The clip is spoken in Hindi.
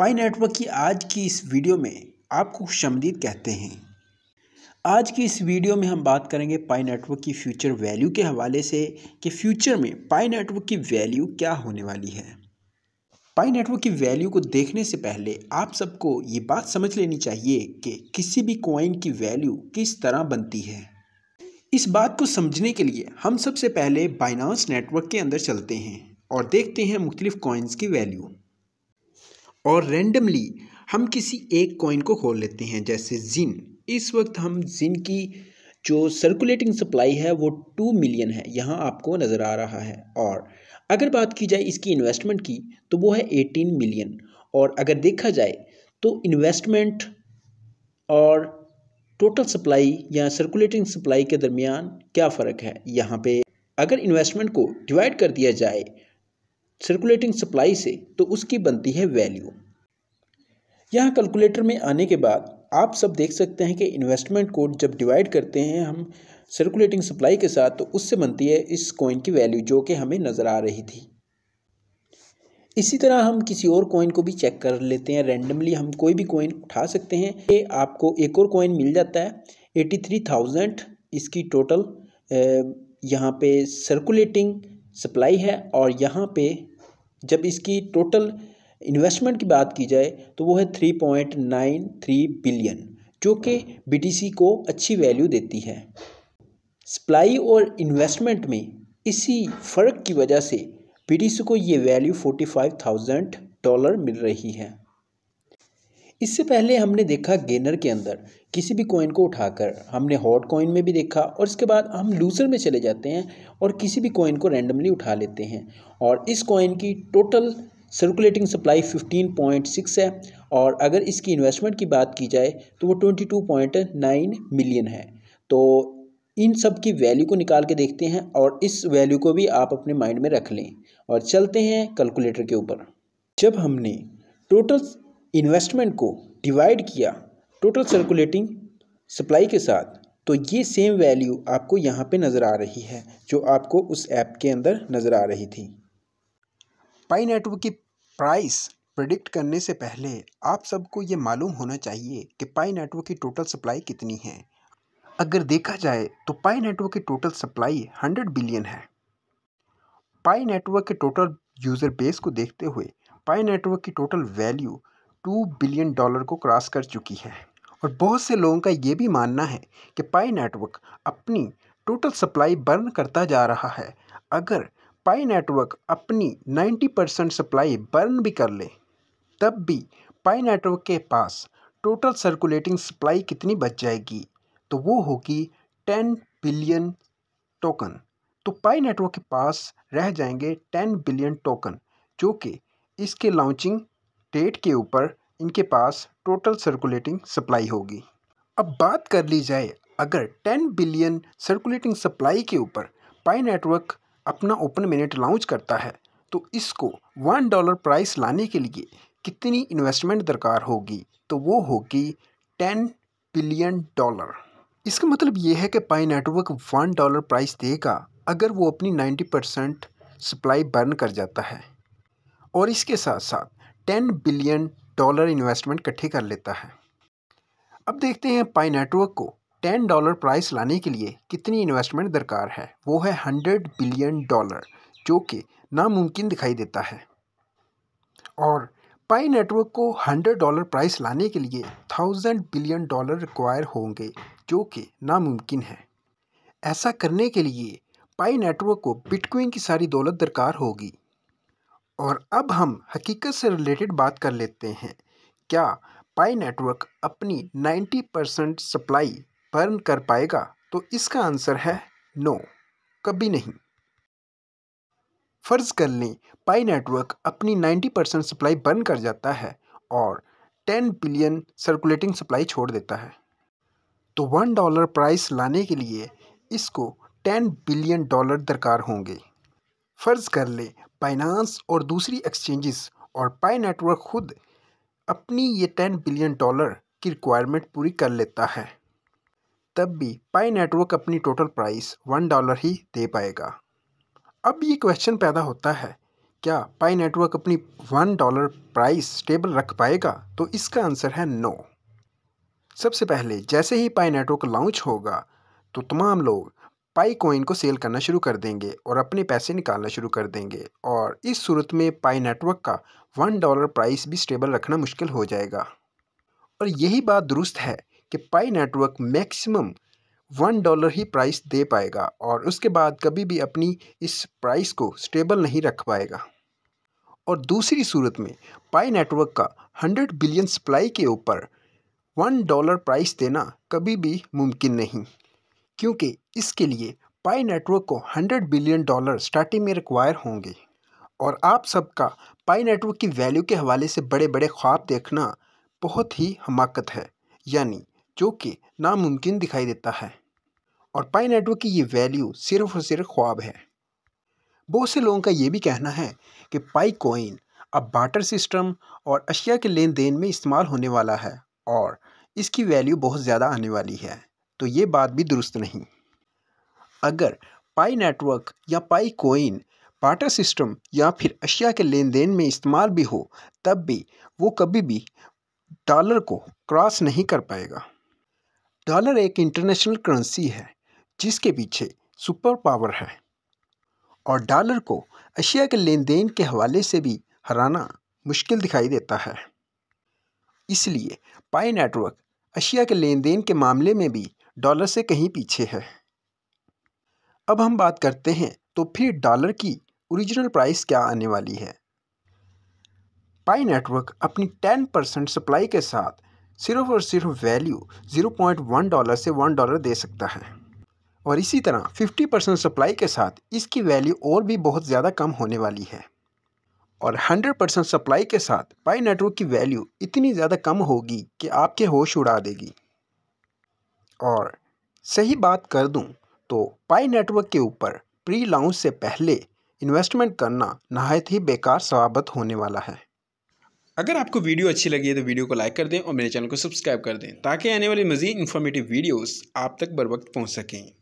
पाई नेटवर्क की आज की इस वीडियो में आपको शमदीद कहते हैं आज की इस वीडियो में हम बात करेंगे पाई नेटवर्क की फ्यूचर वैल्यू के हवाले से कि फ्यूचर में पाई नेटवर्क की वैल्यू क्या होने वाली है पाई नेटवर्क की वैल्यू को देखने से पहले आप सबको ये बात समझ लेनी चाहिए कि किसी भी कॉइन की वैल्यू किस तरह बनती है इस बात को समझने के लिए हम सबसे पहले बाइनांस नेटवर्क के अंदर चलते हैं और देखते हैं मुख्तलिफ कॉइन्स की वैल्यू और रेंडमली हम किसी एक कॉइन को खोल लेते हैं जैसे जिन इस वक्त हम जिन की जो सर्कुलेटिंग सप्लाई है वो टू मिलियन है यहाँ आपको नज़र आ रहा है और अगर बात की जाए इसकी इन्वेस्टमेंट की तो वो है एटीन मिलियन और अगर देखा जाए तो इन्वेस्टमेंट और टोटल सप्लाई या सर्कुलेटिंग सप्लाई के दरमियान क्या फ़र्क है यहाँ पे अगर इन्वेस्टमेंट को डिवाइड कर दिया जाए सर्कुलेटिंग सप्लाई से तो उसकी बनती है वैल्यू यहाँ कैलकुलेटर में आने के बाद आप सब देख सकते हैं कि इन्वेस्टमेंट को जब डिवाइड करते हैं हम सर्कुलेटिंग सप्लाई के साथ तो उससे बनती है इस कॉइन की वैल्यू जो कि हमें नज़र आ रही थी इसी तरह हम किसी और कॉइन को भी चेक कर लेते हैं रैंडमली हम कोई भी कॉइन उठा सकते हैं ये आपको एक और कॉइन मिल जाता है एटी थ्री थाउजेंड इसकी टोटल यहाँ पे सर्कुलेटिंग सप्लाई है और यहाँ पे जब इसकी टोटल इन्वेस्टमेंट की बात की जाए तो वो है three point nine three billion जो कि बीटीसी को अच्छी वैल्यू देती है सप्लाई और इन्वेस्टमेंट में इसी फ़र्क की वजह से बीटीसी को ये value forty five thousand dollar मिल रही है इससे पहले हमने देखा गेनर के अंदर किसी भी कॉइन को उठाकर हमने हॉट कॉइन में भी देखा और इसके बाद हम लूज़र में चले जाते हैं और किसी भी कॉइन को रैंडमली उठा लेते हैं और इस कॉइन की टोटल सर्कुलेटिंग सप्लाई 15.6 है और अगर इसकी इन्वेस्टमेंट की बात की जाए तो वो 22.9 मिलियन है तो इन सब की वैल्यू को निकाल के देखते हैं और इस वैल्यू को भी आप अपने माइंड में रख लें और चलते हैं कैलकुलेटर के ऊपर जब हमने टोटल इन्वेस्टमेंट को डिवाइड किया टोटल सर्कुलेटिंग सप्लाई के साथ तो ये सेम वैल्यू आपको यहाँ पे नज़र आ रही है जो आपको उस ऐप के अंदर नज़र आ रही थी पाई नेटवर्क की प्राइस प्रडिक्ट करने से पहले आप सबको ये मालूम होना चाहिए कि पाई नेटवर्क की टोटल सप्लाई कितनी है अगर देखा जाए तो पाई नेटवर्क की टोटल सप्लाई हंड्रेड बिलियन है पाई नेटवर्क के टोटल यूज़र बेस को देखते हुए पाई नेटवर्क की total value two billion dollar को क्रॉस कर चुकी है और बहुत से लोगों का ये भी मानना है कि पाई नेटवर्क अपनी टोटल सप्लाई बर्न करता जा रहा है अगर पाई नेटवर्क अपनी 90 परसेंट सप्लाई बर्न भी कर ले तब भी पाई नेटवर्क के पास टोटल सर्कुलेटिंग सप्लाई कितनी बच जाएगी तो वो होगी 10 बिलियन टोकन तो पाई नेटवर्क के पास रह जाएंगे 10 बिलियन टोकन जो कि इसके लॉन्चिंग डेट के ऊपर इनके पास टोटल सर्कुलेटिंग सप्लाई होगी अब बात कर ली जाए अगर 10 बिलियन सर्कुलेटिंग सप्लाई के ऊपर पाई नेटवर्क अपना ओपन मिनट लॉन्च करता है तो इसको वन डॉलर प्राइस लाने के लिए कितनी इन्वेस्टमेंट दरकार होगी तो वो होगी टेन बिलियन डॉलर इसका मतलब ये है कि Pi network one dollar price देगा अगर वो अपनी नाइन्टी परसेंट सप्लाई बर्न कर जाता है और इसके साथ साथ टेन बिलियन डॉलर इन्वेस्टमेंट इकट्ठे कर लेता है अब देखते हैं पाई नेटवर्क को टेन डॉलर प्राइस लाने के लिए कितनी इन्वेस्टमेंट दरकार है वो है हंड्रेड बिलियन डॉलर जो कि नामुमकिन दिखाई देता है और पाई नेटवर्क को हंड्रेड डॉलर प्राइस लाने के लिए थाउजेंड बिलियन डॉलर रिक्वायर होंगे जो कि नामुमकिन है ऐसा करने के लिए पाई नेटवर्क को बिटकॉइन की सारी दौलत दरकार होगी और अब हम हकीकत से रिलेटेड बात कर लेते हैं क्या पाई नेटवर्क अपनी 90 परसेंट सप्लाई बर्न कर पाएगा तो इसका आंसर है नो कभी नहीं फ़र्ज़ कर लें पाई नेटवर्क अपनी 90 परसेंट सप्लाई बर्न कर जाता है और 10 बिलियन सर्कुलेटिंग सप्लाई छोड़ देता है तो वन डॉलर प्राइस लाने के लिए इसको 10 बिलियन डॉलर दरकार होंगे फ़र्ज़ कर लें बाइनांस और दूसरी एक्सचेंजेस और पाई नेटवर्क खुद अपनी ये टेन बिलियन डॉलर की रिक्वायरमेंट पूरी कर लेता है तब भी पाई नेटवर्क अपनी टोटल प्राइस वन डॉलर ही दे पाएगा अब ये क्वेश्चन पैदा होता है क्या पाई नेटवर्क अपनी वन डॉलर प्राइस स्टेबल रख पाएगा तो इसका आंसर है नो सबसे पहले जैसे ही पाई नेटवर्क लॉन्च होगा तो तमाम लोग पाई कॉइन को सेल करना शुरू कर देंगे और अपने पैसे निकालना शुरू कर देंगे और इस सूरत में पाई नेटवर्क का वन डॉलर प्राइस भी स्टेबल रखना मुश्किल हो जाएगा और यही बात दुरुस्त है कि Pi Network maximum one dollar ही प्राइस दे पाएगा और उसके बाद कभी भी अपनी इस प्राइस को स्टेबल नहीं रख पाएगा और दूसरी सूरत में पाई नेटवर्क का हंड्रेड बिलियन सप्लाई के ऊपर वन डॉलर प्राइस देना कभी भी मुमकिन नहीं क्योंकि इसके लिए पाई नेटवर्क को 100 बिलियन डॉलर स्टार्टिंग में रिक्वायर होंगे और आप सबका पाई नेटवर्क की वैल्यू के हवाले से बड़े बड़े ख्वाब देखना बहुत ही हमाकत है यानी जो कि नामुमकिन दिखाई देता है और पाई नेटवर्क की ये वैल्यू सिर्फ और सिर्फ ख्वाब है बहुत से लोगों का ये भी कहना है कि पाई कोइन अब बाटर सिस्टम और अशिया के लेन देन में इस्तेमाल होने वाला है और इसकी वैल्यू बहुत ज़्यादा आने वाली है तो ये बात भी दुरुस्त नहीं अगर पाई नेटवर्क या पाई कोइन बाटर सिस्टम या फिर अशिया के लेन देन में इस्तेमाल भी हो तब भी वो कभी भी डॉलर को क्रॉस नहीं कर पाएगा डॉलर एक इंटरनेशनल करेंसी है जिसके पीछे सुपर पावर है और डॉलर को अशिया के लेन देन के हवाले से भी हराना मुश्किल दिखाई देता है इसलिए पाई नेटवर्क अशिया के लेन देन के मामले में भी डॉलर से कहीं पीछे है अब हम बात करते हैं तो फिर डॉलर की ओरिजिनल प्राइस क्या आने वाली है पाई नेटवर्क अपनी 10 परसेंट सप्लाई के साथ सिर्फ और सिर्फ वैल्यू 0.1 डॉलर से 1 डॉलर दे सकता है और इसी तरह 50 परसेंट सप्लाई के साथ इसकी वैल्यू और भी बहुत ज़्यादा कम होने वाली है और 100 परसेंट सप्लाई के साथ पाई नेटवर्क की वैल्यू इतनी ज़्यादा कम होगी कि आपके होश उड़ा देगी और सही बात कर दूं तो पाई नेटवर्क के ऊपर प्री लॉन्च से पहले इन्वेस्टमेंट करना नहायत ही बेकार सवाबत होने वाला है अगर आपको वीडियो अच्छी लगी है तो वीडियो को लाइक कर दें और मेरे चैनल को सब्सक्राइब कर दें ताकि आने वाली मज़ीद इन्फॉर्मेटिव वीडियोस आप तक बर वक्त पहुँच सकें